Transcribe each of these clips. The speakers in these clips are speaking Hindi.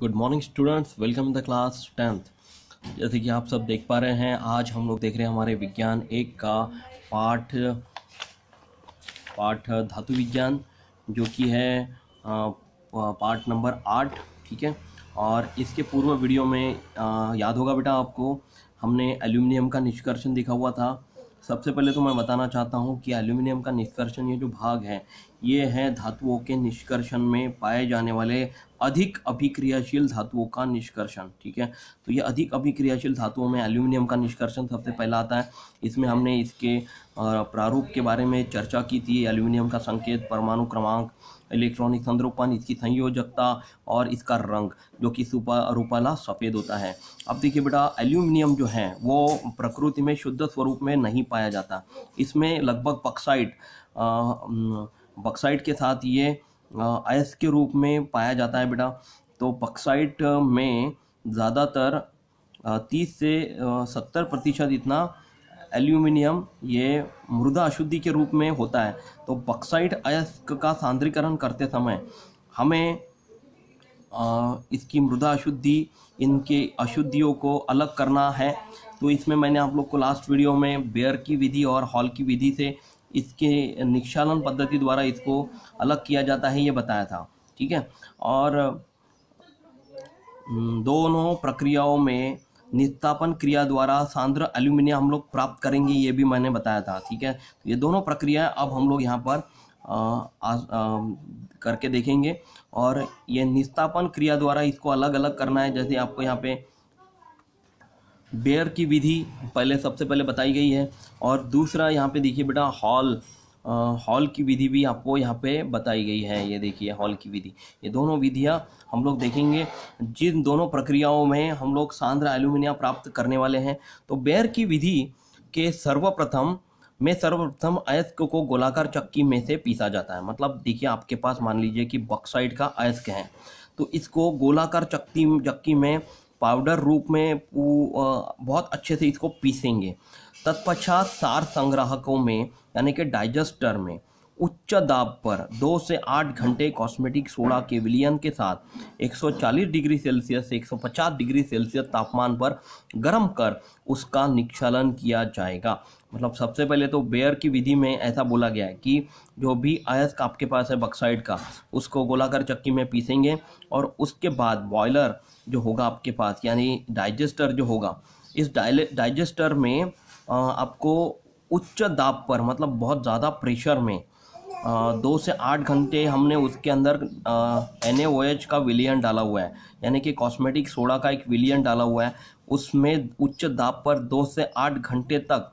good morning students welcome the class tenth जैसे कि आप सब देख पा रहे हैं आज हम लोग देख रहे हैं हमारे विज्ञान एक का पाठ पाठ धातु विज्ञान जो कि है पाठ नंबर आठ ठीक है और इसके पूर्व वीडियो में आ, याद होगा बेटा आपको हमने एल्यूमिनियम का निष्कर्षण दिखा हुआ था सबसे पहले तो मैं बताना चाहता हूँ कि एल्यूमिनियम का निष्कर्षण ये जो भाग है ये है धातुओं के निष्कर्षण में पाए जाने वाले अधिक अभिक्रियाशील धातुओं का निष्कर्षण ठीक है तो ये अधिक अभिक्रियाशील धातुओं में एल्यूमिनियम का निष्कर्षण सबसे पहला आता है इसमें हमने इसके और प्रारूप के बारे में चर्चा की थी एल्यूमिनियम का संकेत परमाणु क्रमांक इलेक्ट्रॉनिक संद्रोपण इसकी संयोजकता और इसका रंग जो कि सुपा रूपाला सफ़ेद होता है अब देखिए बेटा एल्यूमिनियम जो है वो प्रकृति में शुद्ध स्वरूप में नहीं पाया जाता इसमें लगभग बक्साइट बक्साइट के साथ ये आयस के रूप में पाया जाता है बेटा तो बक्साइट में ज़्यादातर तीस से सत्तर प्रतिशत इतना एल्यूमिनियम ये मृदा अशुद्धि के रूप में होता है तो बक्साइट अयस्क का सांद्रीकरण करते समय हमें आ, इसकी मृदा अशुद्धि इनके अशुद्धियों को अलग करना है तो इसमें मैंने आप लोग को लास्ट वीडियो में बेयर की विधि और हॉल की विधि से इसके निक्षालन पद्धति द्वारा इसको अलग किया जाता है ये बताया था ठीक है और दोनों प्रक्रियाओं में निस्तापन क्रिया द्वारा सांद्र एल्यूमिनियम हम लोग प्राप्त करेंगे ये भी मैंने बताया था ठीक है तो ये दोनों प्रक्रियाएं अब हम लोग यहाँ पर आ, आ, आ, करके देखेंगे और ये निस्तापन क्रिया द्वारा इसको अलग अलग करना है जैसे आपको यहाँ पे बेयर की विधि पहले सबसे पहले बताई गई है और दूसरा यहाँ पे देखिए बेटा हॉल हॉल की विधि भी आपको यहाँ पे बताई गई है ये देखिए हॉल की विधि ये दोनों विधियाँ हम लोग देखेंगे जिन दोनों प्रक्रियाओं में हम लोग सांद्र एल्यूमिनिया प्राप्त करने वाले हैं तो बैर की विधि के सर्वप्रथम में सर्वप्रथम अयस्क को गोलाकार चक्की में से पीसा जाता है मतलब देखिए आपके पास मान लीजिए कि बक्साइड का अयस्क है तो इसको गोलाकार चक्की चक्की में पाउडर रूप में बहुत अच्छे से इसको पीसेंगे तत्पश्चात सार संग्राहकों में यानी कि डाइजेस्टर में उच्च दाब पर दो से आठ घंटे कॉस्मेटिक सोडा के विलियन के साथ 140 डिग्री सेल्सियस से 150 डिग्री सेल्सियस तापमान पर गर्म कर उसका निक्षालन किया जाएगा मतलब सबसे पहले तो बेयर की विधि में ऐसा बोला गया है कि जो भी अयस्क आपके पास है बक्साइड का उसको गोलाकार चक्की में पीसेंगे और उसके बाद बॉयलर जो होगा आपके पास यानी डाइजेस्टर जो होगा इस डाइजेस्टर में आपको उच्च दाब पर मतलब बहुत ज़्यादा प्रेशर में दो से आठ घंटे हमने उसके अंदर एन का विलियन डाला हुआ है यानी कि कॉस्मेटिक सोडा का एक विलियन डाला हुआ है उसमें उच्च दाब पर दो से आठ घंटे तक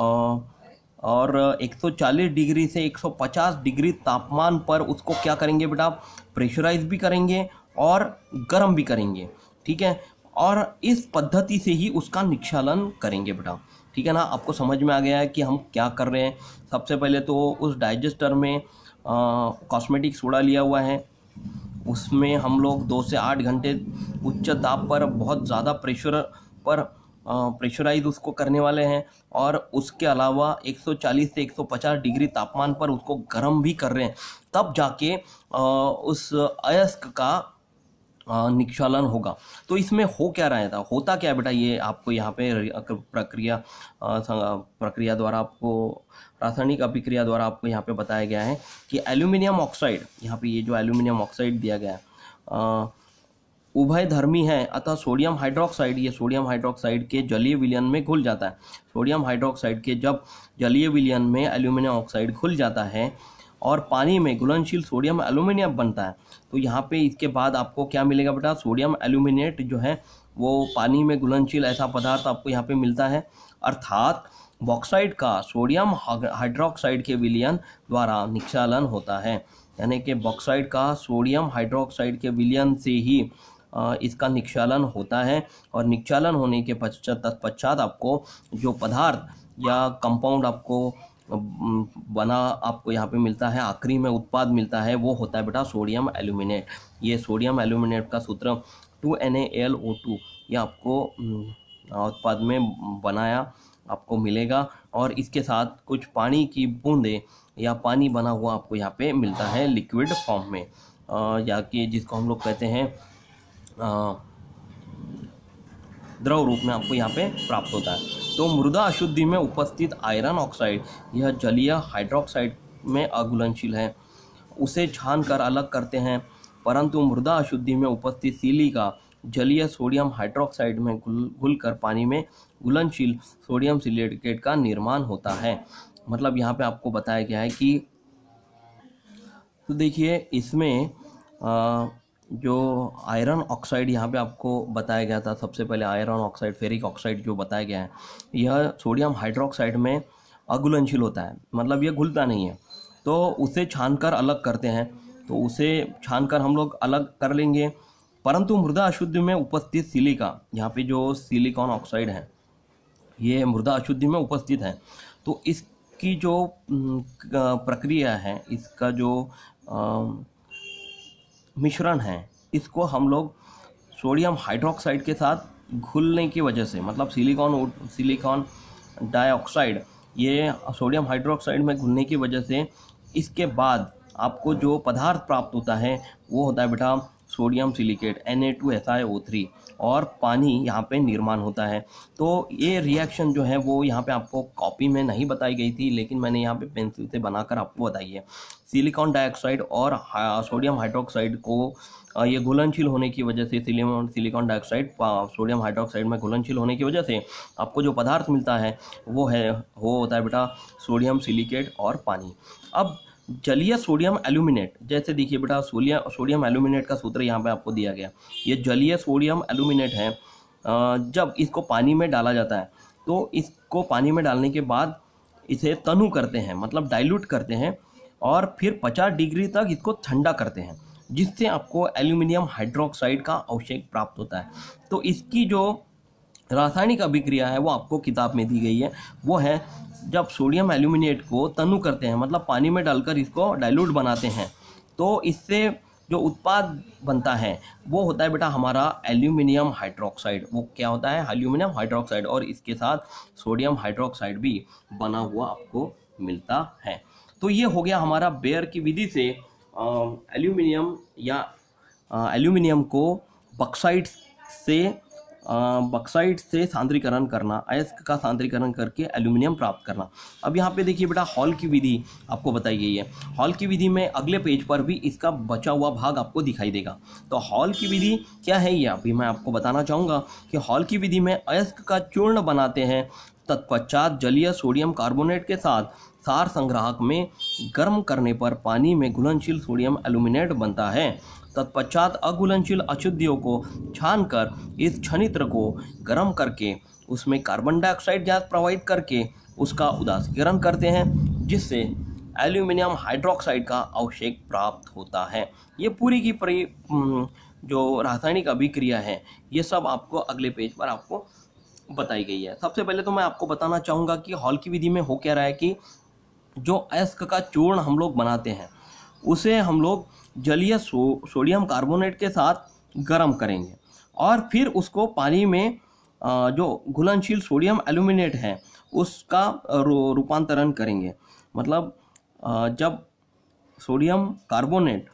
और 140 डिग्री से 150 डिग्री तापमान पर उसको क्या करेंगे बेटा प्रेशराइज भी करेंगे और गर्म भी करेंगे ठीक है और इस पद्धति से ही उसका निक्षालन करेंगे बेटा ठीक है ना आपको समझ में आ गया है कि हम क्या कर रहे हैं सबसे पहले तो उस डाइजेस्टर में कॉस्मेटिक सोडा लिया हुआ है उसमें हम लोग दो से आठ घंटे उच्च ताप पर बहुत ज़्यादा प्रेशर पर प्रेशराइज उसको करने वाले हैं और उसके अलावा 140 से 150 डिग्री तापमान पर उसको गर्म भी कर रहे हैं तब जाके उस अयस्क का निक्षालन होगा तो इसमें हो क्या रहा था होता क्या बेटा ये आपको यहाँ पे प्रक्रिया प्रक्रिया द्वारा आपको रासायनिक अभिक्रिया द्वारा आपको यहाँ पे बताया गया है कि एल्यूमिनियम ऑक्साइड यहाँ पे ये जो एल्यूमिनियम ऑक्साइड दिया गया है उभय धर्मी है अतः सोडियम हाइड्रोक्साइड ये सोडियम हाइड्रोक्साइड के जलीय विलयन में घुल जाता है सोडियम हाइड्रोक्साइड के जब जलीय विलयन में एल्यूमिनियम ऑक्साइड घुल जाता है और पानी में घुलनशील सोडियम एल्यूमिनियम बनता है तो यहाँ पे इसके बाद आपको क्या मिलेगा बेटा सोडियम एल्यूमिनेट जो है वो पानी में घुलनशील ऐसा पदार्थ आपको यहाँ पे मिलता है अर्थात बॉक्साइड का सोडियम हाइड्रोक्साइड के विलयन द्वारा निक्षालन होता है यानी कि बॉक्साइड का सोडियम हाइड्रोक्साइड के विलयन से ही इसका निक्षालन होता है और निक्षालन होने के पश्चात तत्पश्चात आपको जो पदार्थ या कंपाउंड आपको बना आपको यहाँ पे मिलता है आखिरी में उत्पाद मिलता है वो होता है बेटा सोडियम एल्यूमिनेट ये सोडियम एल्यूमिनेट का सूत्र two N L O two ये आपको उत्पाद में बनाया आपको मिलेगा और इसके साथ कुछ पानी की बूंदें या पानी बना हुआ आपको यहाँ पे मिलता है लिक्विड फॉर्म में या कि जिसको हम लोग कहते हैं द्रव रूप में आपको यहाँ पे प्राप्त होता है तो मृदा अशुद्धि में उपस्थित आयरन ऑक्साइड यह जलीय हाइड्रोक्साइड में अघुलनशील है उसे छान कर अलग करते हैं परंतु मृदा अशुद्धि में उपस्थित सिलिका जलीय सोडियम हाइड्रोक्साइड में घुल घुल कर पानी में घुलनशील सोडियम सिलिकेट का निर्माण होता है मतलब यहाँ पे आपको बताया गया है कि तो देखिए इसमें आ, जो आयरन ऑक्साइड यहाँ पे आपको बताया गया था सबसे पहले आयरन ऑक्साइड फेरिक ऑक्साइड जो बताया गया है यह सोडियम हाइड्रोक्साइड में अघुलनशील होता है मतलब यह घुलता नहीं है तो उसे छान कर अलग करते हैं तो उसे छान कर हम लोग अलग कर लेंगे परंतु मृदा अशुद्धि में उपस्थित सिलिका यहाँ पे जो सिलिकॉन ऑक्साइड है ये मृदा अशुद्धि में उपस्थित है तो इसकी जो प्रक्रिया है इसका जो मिश्रण है इसको हम लोग सोडियम हाइड्रोक्साइड के साथ घुलने की वजह से मतलब सिलिकॉन सिलिकॉन डाइऑक्साइड ये सोडियम हाइड्रोक्साइड में घुलने की वजह से इसके बाद आपको जो पदार्थ प्राप्त होता है वो होता है बेटा sodium silicate N A two three और पानी यहाँ पे निर्माण होता है तो ये रिएक्शन जो है वो यहाँ पे आपको कॉपी में नहीं बताई गई थी लेकिन मैंने यहाँ पे पेंसिल से बनाकर आपको बताई है सिलिकॉन डाइऑक्साइड और सोडियम हाइड्रोक्साइड को ये घुलनशील होने की वजह से silicon silicon dioxide sodium hydroxide में घुलनशील होने की वजह से आपको जो पदार्थ मिलता है वो है वो होता है बेटा सोडियम सिलिकेट और पानी अब जलीय सोडियम एल्यूमिनेट जैसे देखिए बेटा सोलिया सोडियम एल्यूमिनेट का सूत्र यहाँ पे आपको दिया गया ये जलीय सोडियम एल्यूमिनेट है जब इसको पानी में डाला जाता है तो इसको पानी में डालने के बाद इसे तनु करते हैं मतलब डाइल्यूट करते हैं और फिर 50 डिग्री तक इसको ठंडा करते हैं जिससे आपको एल्यूमिनियम हाइड्रोक्साइड का अवशेष प्राप्त होता है तो इसकी जो रासायनिक अभिक्रिया है वो आपको किताब में दी गई है वो है जब सोडियम एल्यूमिनेट को तनु करते हैं मतलब पानी में डालकर इसको डाइल्यूट बनाते हैं तो इससे जो उत्पाद बनता है वो होता है बेटा हमारा एल्यूमिनियम हाइड्रोक्साइड वो क्या होता है एल्यूमिनियम हाइड्रोक्साइड और इसके साथ सोडियम हाइड्रोक्साइड भी बना हुआ आपको मिलता है तो ये हो गया हमारा बेयर की विधि से एल्यूमिनियम या एल्यूमिनियम को बक्साइड से बक्साइट से सांद्रीकरण करना अयस्क का सांद्रीकरण करके एल्यूमिनियम प्राप्त करना अब यहाँ पे देखिए बेटा हॉल की विधि आपको बताई गई है हॉल की विधि में अगले पेज पर भी इसका बचा हुआ भाग आपको दिखाई देगा तो हॉल की विधि क्या है ये अभी मैं आपको बताना चाहूँगा कि हॉल की विधि में अयस्क का चूर्ण बनाते हैं तत्पश्चात जलीय सोडियम कार्बोनेट के साथ सार संग्राहक में गर्म करने पर पानी में घुलनशील सोडियम एल्यूमिनेट बनता है तत्पश्चात अघुलनशील अशुद्धियों को छान कर इस क्षणित्र को गर्म करके उसमें कार्बन डाइऑक्साइड गैस प्रोवाइड करके उसका उदासीकरण करते हैं जिससे एल्यूमिनियम हाइड्रोक्साइड का अवशेक प्राप्त होता है ये पूरी की परि हम्म, जो रासायनिक अभिक्रिया है ये सब आपको अगले पेज पर आपको बताई गई है सबसे पहले तो मैं आपको बताना चाहूँगा कि हॉल की विधि में हो क्या रहा है कि जो अयस्क का चूर्ण हम लोग बनाते हैं उसे हम लोग जलीय सो, सोडियम कार्बोनेट के साथ गर्म करेंगे और फिर उसको पानी में जो घुलनशील सोडियम एल्यूमिनेट है उसका रूपांतरण करेंगे मतलब जब सोडियम कार्बोनेट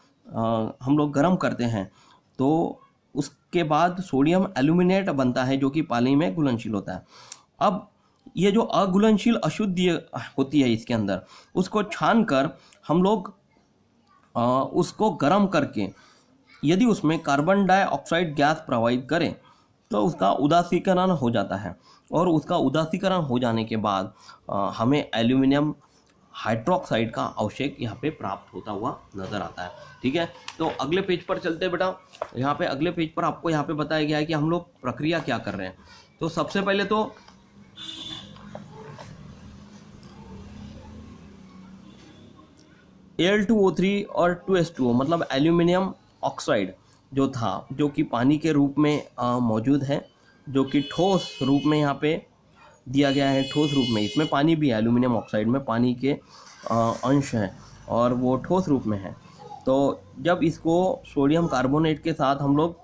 हम लोग गर्म करते हैं तो उसके बाद सोडियम एल्यूमिनेट बनता है जो कि पानी में घुलनशील होता है अब ये जो अघुलनशील अशुद्धि होती है इसके अंदर उसको छान कर हम लोग उसको गर्म करके यदि उसमें कार्बन डाइऑक्साइड गैस प्रवाहित करें तो उसका उदासीकरण हो जाता है और उसका उदासीकरण हो जाने के बाद हमें एल्यूमिनियम हाइड्रोक्साइड का अवशेक यहाँ पे प्राप्त होता हुआ नज़र आता है ठीक है तो अगले पेज पर चलते हैं बेटा यहाँ पे अगले पेज पर आपको यहाँ पे बताया गया है कि हम लोग प्रक्रिया क्या कर रहे हैं तो सबसे पहले तो एल टू ओ थ्री और टू एस टू ओ मतलब एल्यूमिनियम ऑक्साइड जो था जो कि पानी के रूप में मौजूद है जो कि ठोस रूप में यहाँ पे दिया गया है ठोस रूप में इसमें पानी भी है एल्यूमिनियम ऑक्साइड में पानी के अंश हैं और वो ठोस रूप में है तो जब इसको सोडियम कार्बोनेट के साथ हम लोग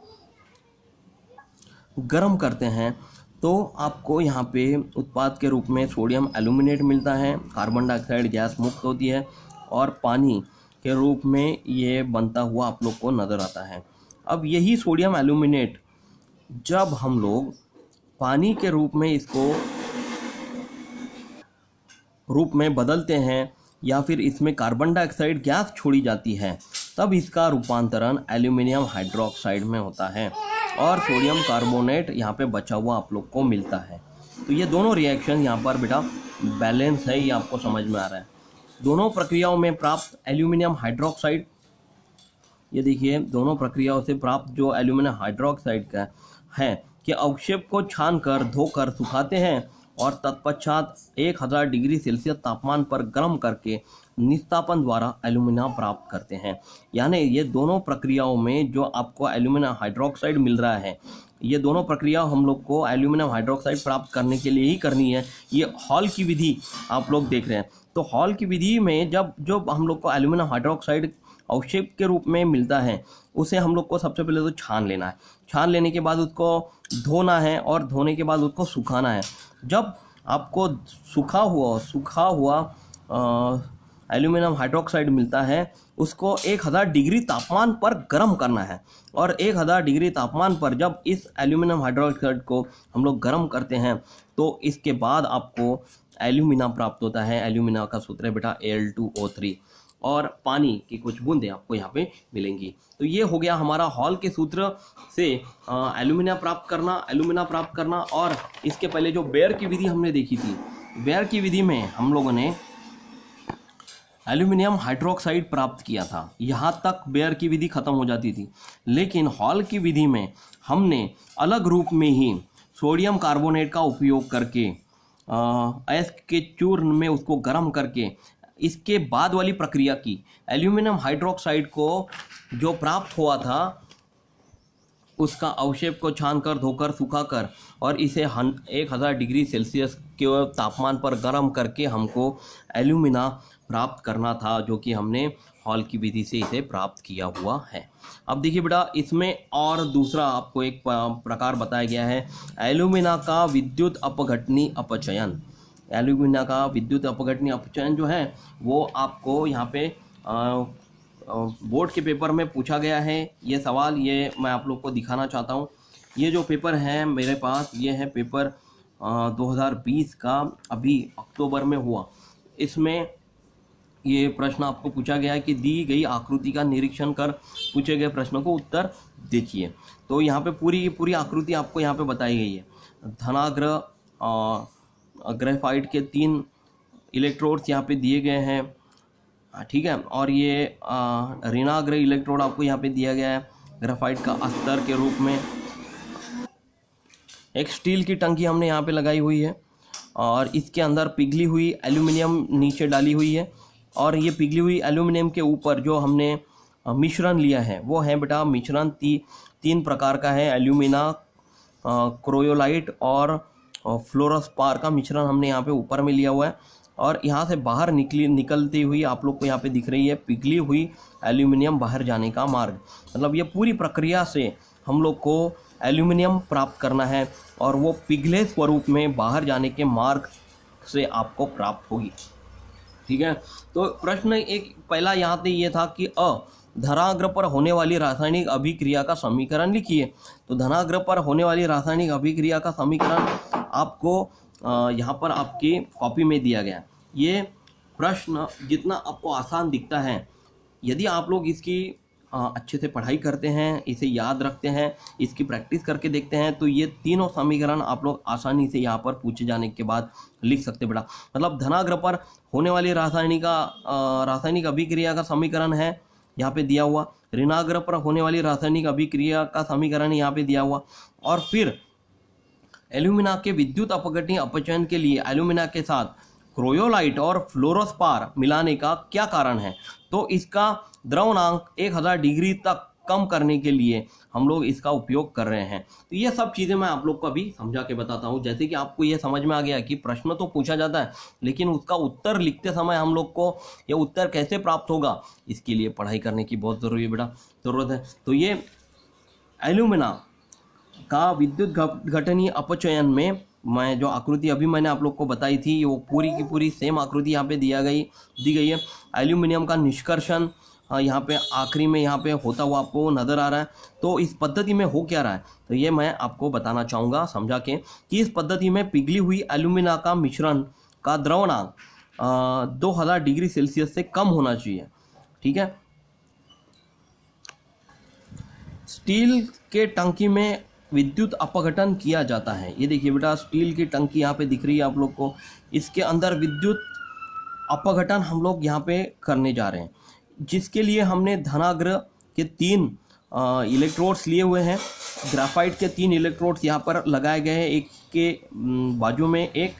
गर्म करते हैं तो आपको यहाँ पे उत्पाद के रूप में सोडियम एल्यूमिनेट मिलता है कार्बन डाइऑक्साइड गैस मुक्त होती है और पानी के रूप में ये बनता हुआ आप लोग को नज़र आता है अब यही सोडियम एल्यूमिनेट जब हम लोग पानी के रूप में इसको रूप में बदलते हैं या फिर इसमें कार्बन डाइऑक्साइड गैस छोड़ी जाती है तब इसका रूपांतरण एल्यूमिनियम हाइड्रोक्साइड में होता है और सोडियम कार्बोनेट यहाँ पे बचा हुआ आप लोग को मिलता है तो ये दोनों रिएक्शन यहाँ पर बेटा बैलेंस है ये आपको समझ में आ रहा है दोनों प्रक्रियाओं में प्राप्त एल्यूमिनियम हाइड्रोक्साइड ये देखिए दोनों प्रक्रियाओं से प्राप्त जो एल्यूमिनियम हाइड्रोक्साइड का है कि अवक्षेप को छान कर धोकर सुखाते हैं और तत्पश्चात 1000 डिग्री सेल्सियस तापमान पर गर्म करके निस्तापन द्वारा एल्यूमिनियम प्राप्त करते हैं यानी ये दोनों प्रक्रियाओं में जो आपको एल्यूमिनियम हाइड्रोक्साइड मिल रहा है ये दोनों प्रक्रिया हम लोग को एल्यूमिनियम हाइड्रोक्साइड प्राप्त करने के लिए ही करनी है ये हॉल की विधि आप लोग देख रहे हैं तो हॉल की विधि में जब जो हम लोग को एल्यूमिनियम हाइड्रोक्साइड अवशेप के रूप में मिलता है उसे हम लोग को सबसे पहले तो छान लेना है छान लेने के बाद उसको धोना है और धोने के बाद उसको सुखाना है जब आपको सूखा हुआ सूखा हुआ एल्यूमिनियम हाइड्रोक्साइड मिलता है उसको 1000 डिग्री तापमान पर गर्म करना है और 1000 डिग्री तापमान पर जब इस एल्यूमिनियम हाइड्रोक्साइड को हम लोग गर्म करते हैं तो इसके बाद आपको एल्यूमिना प्राप्त होता है एल्यूमिना का सूत्र है बेटा एल टू ओ थ्री और पानी की कुछ बूंदें आपको यहाँ पे मिलेंगी तो ये हो गया हमारा हॉल के सूत्र से एल्यूमिना प्राप्त करना एल्यूमिना प्राप्त करना और इसके पहले जो बेयर की विधि हमने देखी थी बेयर की विधि में हम लोगों ने एल्यूमिनियम हाइड्रोक्साइड प्राप्त किया था यहाँ तक बेयर की विधि खत्म हो जाती थी लेकिन हॉल की विधि में हमने अलग रूप में ही सोडियम कार्बोनेट का उपयोग करके ऐस के चूर्ण में उसको गर्म करके इसके बाद वाली प्रक्रिया की एल्यूमिनियम हाइड्रोक्साइड को जो प्राप्त हुआ था उसका अवशेप को छान कर धोकर सूखा कर और इसे हन एक हज़ार डिग्री सेल्सियस के तापमान पर गर्म करके हमको एल्यूमिना प्राप्त करना था जो कि हमने हॉल की विधि से इसे प्राप्त किया हुआ है अब देखिए बेटा इसमें और दूसरा आपको एक प्रकार बताया गया है एल्यूमिना का विद्युत अपघटनी अपचयन एल्यूमिना का विद्युत अपघटनी अपचयन जो है वो आपको यहाँ पे बोर्ड के पेपर में पूछा गया है ये सवाल ये मैं आप लोग को दिखाना चाहता हूँ ये जो पेपर है मेरे पास ये है पेपर दो का अभी अक्टूबर में हुआ इसमें ये प्रश्न आपको पूछा गया है कि दी गई आकृति का निरीक्षण कर पूछे गए प्रश्न को उत्तर देखिए तो यहाँ पे पूरी पूरी आकृति आपको यहाँ पे बताई गई है धनाग्रह ग्रेफाइट के तीन इलेक्ट्रोड्स यहाँ पे दिए गए हैं ठीक है और ये ऋणाग्रह इलेक्ट्रोड आपको यहाँ पे दिया गया है ग्रेफाइट का अस्तर के रूप में एक स्टील की टंकी हमने यहाँ पे लगाई हुई है और इसके अंदर पिघली हुई एल्यूमिनियम नीचे डाली हुई है और ये पिघली हुई एल्यूमिनियम के ऊपर जो हमने मिश्रण लिया है वो है बेटा मिश्रण ती, तीन प्रकार का है एल्यूमिना क्रोयोलाइट और फ्लोरसपार का मिश्रण हमने यहाँ पे ऊपर में लिया हुआ है और यहाँ से बाहर निकली निकलती हुई आप लोग को यहाँ पे दिख रही है पिघली हुई एल्यूमिनियम बाहर जाने का मार्ग मतलब ये पूरी प्रक्रिया से हम लोग को एल्यूमिनियम प्राप्त करना है और वो पिघले स्वरूप में बाहर जाने के मार्ग से आपको प्राप्त होगी ठीक है तो प्रश्न एक पहला यहाँ पे ये था कि अ धनाग्र पर होने वाली रासायनिक अभिक्रिया का समीकरण लिखिए तो धनाग्र पर होने वाली रासायनिक अभिक्रिया का समीकरण आपको यहाँ पर आपकी कॉपी में दिया गया ये प्रश्न जितना आपको आसान दिखता है यदि आप लोग इसकी अच्छे से पढ़ाई करते हैं इसे याद रखते हैं इसकी प्रैक्टिस करके देखते हैं तो ये तीनों समीकरण आप लोग आसानी से यहाँ पर पूछे जाने के बाद लिख सकते बेटा मतलब धनाग्रह पर होने वाली रासायनिक रासायनिक अभिक्रिया का समीकरण है यहाँ पे दिया हुआ ऋणाग्रह पर होने वाली रासायनिक अभिक्रिया का समीकरण यहाँ पे दिया हुआ और फिर एल्यूमिना के विद्युत अपगटी अपचयन के लिए एल्यूमिना के साथ क्रोयोलाइट और फ्लोरोस्पार मिलाने का क्या कारण है तो इसका द्रवणांक 1000 डिग्री तक कम करने के लिए हम लोग इसका उपयोग कर रहे हैं तो ये सब चीज़ें मैं आप लोग को अभी समझा के बताता हूँ जैसे कि आपको ये समझ में आ गया कि प्रश्न तो पूछा जाता है लेकिन उसका उत्तर लिखते समय हम लोग को यह उत्तर कैसे प्राप्त होगा इसके लिए पढ़ाई करने की बहुत ज़रूरी है बेटा ज़रूरत है तो ये एल्यूमिना का विद्युत घटनीय अपचयन में मैं जो आकृति अभी मैंने आप लोग को बताई थी वो पूरी की पूरी सेम आकृति यहाँ पे दिया गई दी गई है एल्यूमिनियम का निष्कर्षण हाँ, यहाँ पे आखिरी में यहाँ पे होता हुआ आपको नज़र आ रहा है तो इस पद्धति में हो क्या रहा है तो ये मैं आपको बताना चाहूँगा समझा के कि इस पद्धति में पिघली हुई एल्यूमिना का मिश्रण का द्रवणांक दो हज़ार डिग्री सेल्सियस से कम होना चाहिए ठीक है स्टील के टंकी में विद्युत अपघटन किया जाता है ये देखिए बेटा स्टील की टंकी यहाँ पे दिख रही है आप लोग को इसके अंदर विद्युत अपघटन हम लोग यहाँ पे करने जा रहे हैं जिसके लिए हमने धनाग्रह के तीन इलेक्ट्रोड्स लिए हुए हैं ग्राफाइट के तीन इलेक्ट्रोड्स यहाँ पर लगाए गए हैं एक के बाजू में एक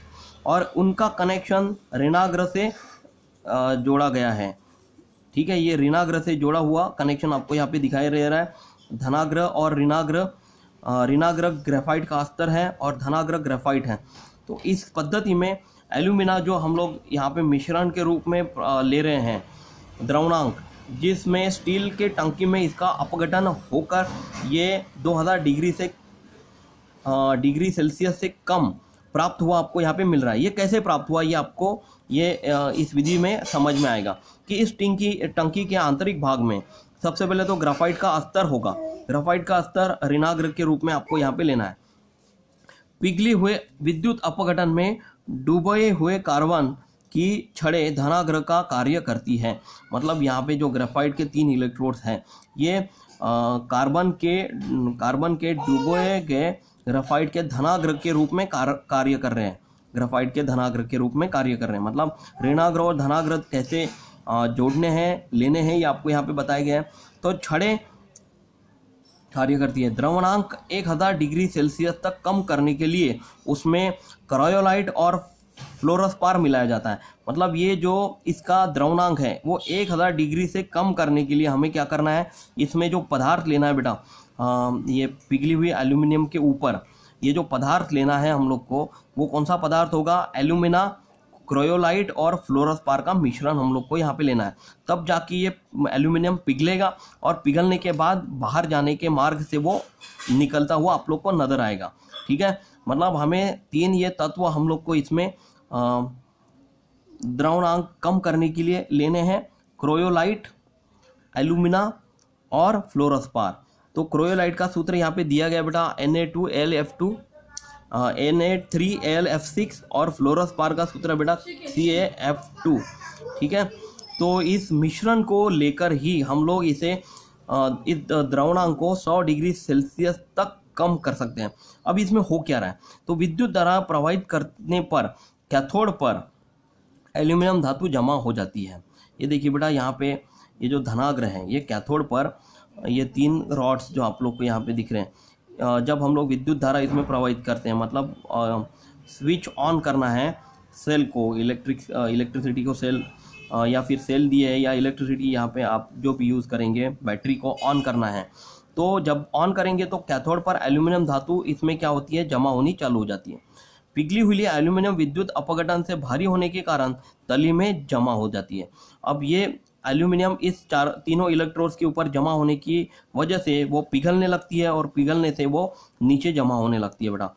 और उनका कनेक्शन ऋणाग्रह से जोड़ा गया है ठीक है ये ऋणाग्रह से जोड़ा हुआ कनेक्शन आपको यहाँ पे दिखाई दे रहा है धनाग्रह और ऋणाग्रह ऋणाग्रह ग्रेफाइट का अस्तर है और धनाग्रह ग्रेफाइट है तो इस पद्धति में एल्यूमिना जो हम लोग यहाँ पे मिश्रण के रूप में ले रहे हैं द्रवणांक जिसमें स्टील के टंकी में इसका अपघटन होकर ये 2000 डिग्री से आ, डिग्री सेल्सियस से कम प्राप्त हुआ आपको यहाँ पे मिल रहा है ये कैसे प्राप्त हुआ ये आपको ये आ, इस विधि में समझ में आएगा कि इस टंकी टंकी के आंतरिक भाग में सबसे पहले तो ग्राफाइट का स्तर होगा ग्राफाइट का स्तर ऋणाग्र के रूप में आपको यहाँ पे लेना है पिघली हुए विद्युत अपघटन में डूबे हुए कार्बन की छड़े धनाग्रह का कार्य करती है मतलब यहाँ पे जो ग्रेफाइट के तीन इलेक्ट्रोड्स हैं ये कार्बन के कार्बन के डुबोए गए ग्रेफाइट के धनाग्रह के रूप में कार, कार्य कर रहे हैं ग्रेफाइट के धनाग्रह के रूप में कार्य कर रहे हैं मतलब ऋणाग्रह और धनाग्रह कैसे जोड़ने हैं लेने हैं ये आपको यहाँ पे बताया गया है तो छड़े कार्य करती है द्रवणांक 1000 डिग्री सेल्सियस तक कम करने के लिए उसमें क्रायोलाइट और फ्लोरसपार मिलाया जाता है मतलब ये जो इसका द्रवणांक है वो 1000 डिग्री से कम करने के लिए हमें क्या करना है इसमें जो पदार्थ लेना है बेटा ये पिघली हुई एल्यूमिनियम के ऊपर ये जो पदार्थ लेना है हम लोग को वो कौन सा पदार्थ होगा एल्यूमिना क्रोयोलाइट और फ्लोरसपार का मिश्रण हम लोग को यहाँ पे लेना है तब जाके ये एल्यूमिनियम पिघलेगा और पिघलने के बाद बाहर जाने के मार्ग से वो निकलता हुआ आप लोग को नजर आएगा ठीक है मतलब हमें तीन ये तत्व हम लोग को इसमें द्रवणांक कम करने के लिए लेने हैं क्रोयोलाइट एलुमिना और फ्लोरोस्पार तो क्रोयोलाइट का सूत्र यहाँ पे दिया गया बेटा N A two L F two N A three L F six और फ्लोरोस्पार का सूत्र बेटा सी ए एफ टू ठीक है तो इस मिश्रण को लेकर ही हम लोग इसे इस द्रवणांक को 100 डिग्री सेल्सियस तक कम कर सकते हैं अब इसमें हो क्या रहा है तो विद्युत धारा प्रवाहित करने पर कैथोड पर एल्यूमिनियम धातु जमा हो जाती है ये देखिए बेटा यहाँ पे ये जो धनाग्र हैं ये कैथोड पर ये तीन रॉड्स जो आप लोग को यहाँ पे दिख रहे हैं जब हम लोग विद्युत धारा इसमें प्रवाहित करते हैं मतलब स्विच ऑन करना है सेल को इलेक्ट्रिक इलेक्ट्रिसिटी को सेल या फिर सेल दिए है या इलेक्ट्रिसिटी यहाँ पे आप जो भी यूज़ करेंगे बैटरी को ऑन करना है तो जब ऑन करेंगे तो कैथोड पर एल्यूमिनियम धातु इसमें क्या होती है जमा होनी चालू हो जाती है पिघली हुई एल्यूमिनियम विद्युत अपघटन से भारी होने के कारण तली में जमा हो जाती है अब ये एल्यूमिनियम इस चार तीनों इलेक्ट्रोड्स के ऊपर जमा होने की वजह से वो पिघलने लगती है और पिघलने से वो नीचे जमा होने लगती है बेटा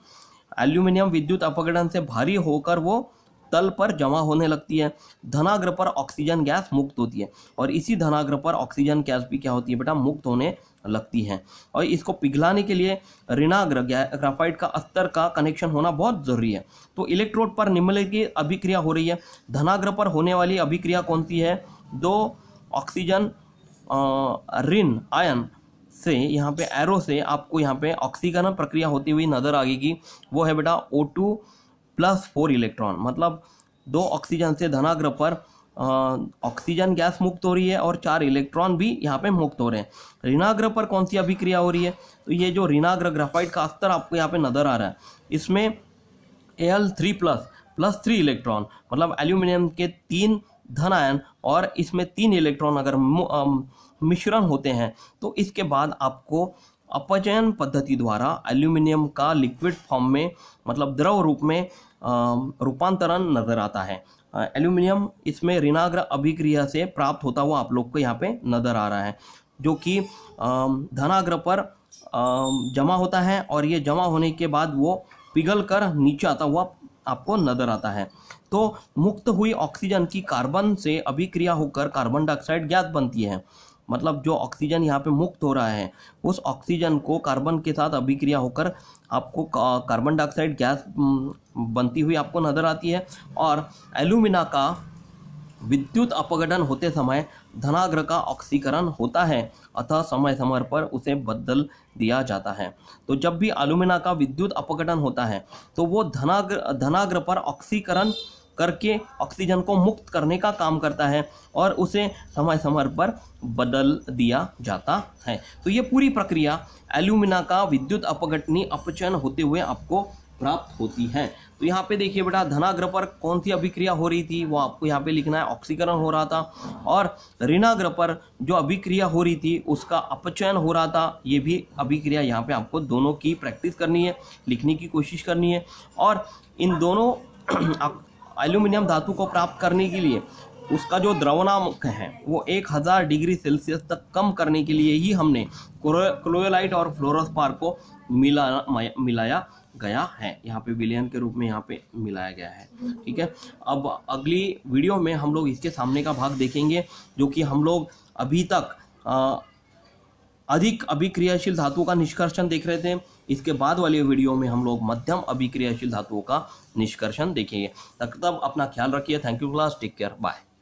एल्यूमिनियम विद्युत अपघटन से भारी होकर वो तल पर जमा होने लगती है धनाग्र पर ऑक्सीजन गैस मुक्त होती है और इसी धनाग्र पर ऑक्सीजन गैस भी क्या होती है बेटा मुक्त होने लगती हैं और इसको पिघलाने के लिए ऋणाग्र ग्राफाइट का अस्तर का कनेक्शन होना बहुत जरूरी है तो इलेक्ट्रोड पर निम्नलिखित अभिक्रिया हो रही है धनाग्र पर होने वाली अभिक्रिया कौन सी है दो ऑक्सीजन ऋण आयन से यहाँ पे एरो से आपको यहाँ पे ऑक्सीकरण प्रक्रिया होती हुई नजर आएगी वो है बेटा O two plus four electron मतलब दो ऑक्सीजन से धनाग्र पर ऑक्सीजन गैस मुक्त हो रही है और चार इलेक्ट्रॉन भी यहाँ पे मुक्त हो रहे हैं ऋणाग्रह पर कौन सी अभिक्रिया हो रही है तो ये जो ऋणाग्रह ग्राफाइट का अस्तर आपको यहाँ पे नजर आ रहा है इसमें L three plus plus three electron मतलब एल्यूमिनियम के तीन धन आयन और इसमें तीन इलेक्ट्रॉन अगर मिश्रण होते हैं तो इसके बाद आपको अपचयन पद्धति द्वारा एल्यूमिनियम का लिक्विड फॉर्म में मतलब द्रव रूप में रूपांतरण नजर आता है एल्यूमिनियम इसमें ऋणाग्र अभिक्रिया से प्राप्त होता हुआ आप लोग को यहाँ पे नजर आ रहा है जो कि धनाग्र पर जमा होता है और ये जमा होने के बाद वो पिघल कर नीचे आता हुआ आपको नजर आता है तो मुक्त हुई ऑक्सीजन की कार्बन से अभिक्रिया होकर कार्बन डाइऑक्साइड गैस बनती है मतलब जो ऑक्सीजन यहाँ पे मुक्त हो रहा है उस ऑक्सीजन को कार्बन के साथ अभिक्रिया होकर आपको कार्बन डाइऑक्साइड गैस बनती हुई आपको नज़र आती है और एलुमिना का विद्युत अपघटन होते समय धनाग्र का ऑक्सीकरण होता है अतः समय समय पर उसे बदल दिया जाता है तो जब भी एलुमिना का विद्युत अपघटन होता है तो वो धनाग्र धनाग्र पर ऑक्सीकरण करके ऑक्सीजन को मुक्त करने का काम करता है और उसे समय समय पर बदल दिया जाता है तो ये पूरी प्रक्रिया एल्यूमिना का विद्युत अपघटनी अपचयन होते हुए आपको प्राप्त होती है तो यहाँ पे देखिए बेटा धनाग्रह पर कौन सी अभिक्रिया हो रही थी वो आपको यहाँ पे लिखना है ऑक्सीकरण हो रहा था और ऋणाग्रह पर जो अभिक्रिया हो रही थी उसका अपचयन हो रहा था ये भी अभिक्रिया यहाँ पे आपको दोनों की प्रैक्टिस करनी है लिखने की कोशिश करनी है और इन दोनों एल्यूमिनियम धातु को प्राप्त करने के लिए उसका जो द्रवणांक है वो 1000 डिग्री सेल्सियस तक कम करने के लिए ही हमने क्लोयोलाइट और फ्लोरोस्पार को मिला मिलाया गया है यहाँ पे विलयन के रूप में यहाँ पे मिलाया गया है ठीक है अब अगली वीडियो में हम लोग इसके सामने का भाग देखेंगे जो कि हम लोग अभी तक आ, अधिक अभिक्रियाशील धातु का निष्कर्षण देख रहे थे इसके बाद वाली वीडियो में हम लोग मध्यम अभिक्रियाशील धातुओं का निष्कर्षण देखेंगे तब अपना ख्याल रखिए thank you class take care bye